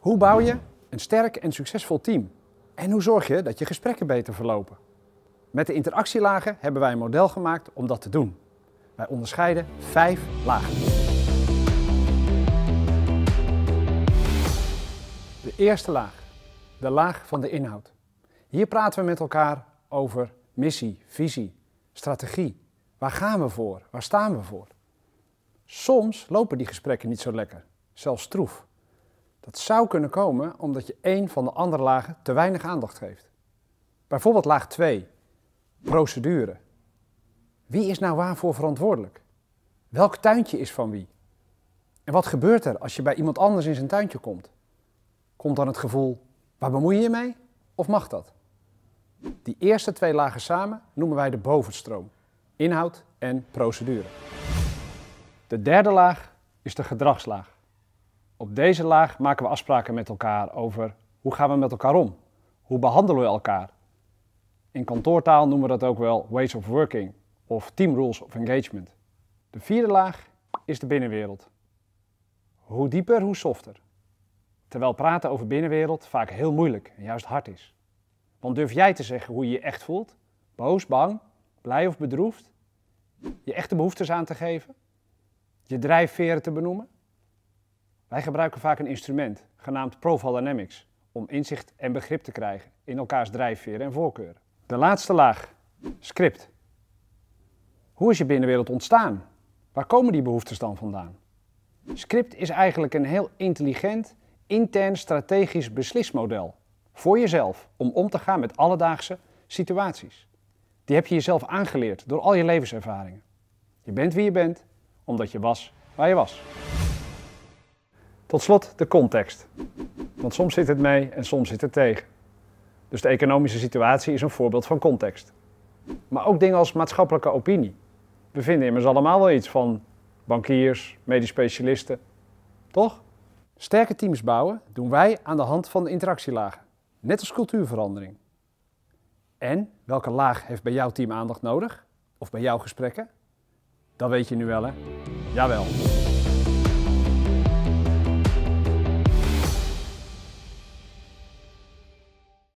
Hoe bouw je een sterk en succesvol team? En hoe zorg je dat je gesprekken beter verlopen? Met de interactielagen hebben wij een model gemaakt om dat te doen. Wij onderscheiden vijf lagen. De eerste laag, de laag van de inhoud. Hier praten we met elkaar over missie, visie, strategie. Waar gaan we voor? Waar staan we voor? Soms lopen die gesprekken niet zo lekker, zelfs troef. Dat zou kunnen komen omdat je één van de andere lagen te weinig aandacht geeft. Bijvoorbeeld laag 2, procedure. Wie is nou waarvoor verantwoordelijk? Welk tuintje is van wie? En wat gebeurt er als je bij iemand anders in zijn tuintje komt? Komt dan het gevoel, waar bemoei je je mee? Of mag dat? Die eerste twee lagen samen noemen wij de bovenstroom. Inhoud en procedure. De derde laag is de gedragslaag. Op deze laag maken we afspraken met elkaar over hoe gaan we met elkaar om? Hoe behandelen we elkaar? In kantoortaal noemen we dat ook wel ways of working of team rules of engagement. De vierde laag is de binnenwereld. Hoe dieper, hoe softer. Terwijl praten over binnenwereld vaak heel moeilijk en juist hard is. Want durf jij te zeggen hoe je je echt voelt? Boos, bang, blij of bedroefd? Je echte behoeftes aan te geven? Je drijfveren te benoemen? Wij gebruiken vaak een instrument, genaamd Profile Dynamics, om inzicht en begrip te krijgen in elkaars drijfveren en voorkeuren. De laatste laag, script. Hoe is je binnenwereld ontstaan? Waar komen die behoeftes dan vandaan? Script is eigenlijk een heel intelligent, intern strategisch beslismodel voor jezelf om om te gaan met alledaagse situaties. Die heb je jezelf aangeleerd door al je levenservaringen. Je bent wie je bent, omdat je was waar je was. Tot slot de context. Want soms zit het mee en soms zit het tegen. Dus de economische situatie is een voorbeeld van context. Maar ook dingen als maatschappelijke opinie. We vinden immers allemaal wel iets van bankiers, medisch specialisten. Toch? Sterke teams bouwen doen wij aan de hand van de interactielagen. Net als cultuurverandering. En welke laag heeft bij jouw team aandacht nodig? Of bij jouw gesprekken? Dat weet je nu wel, hè? Jawel.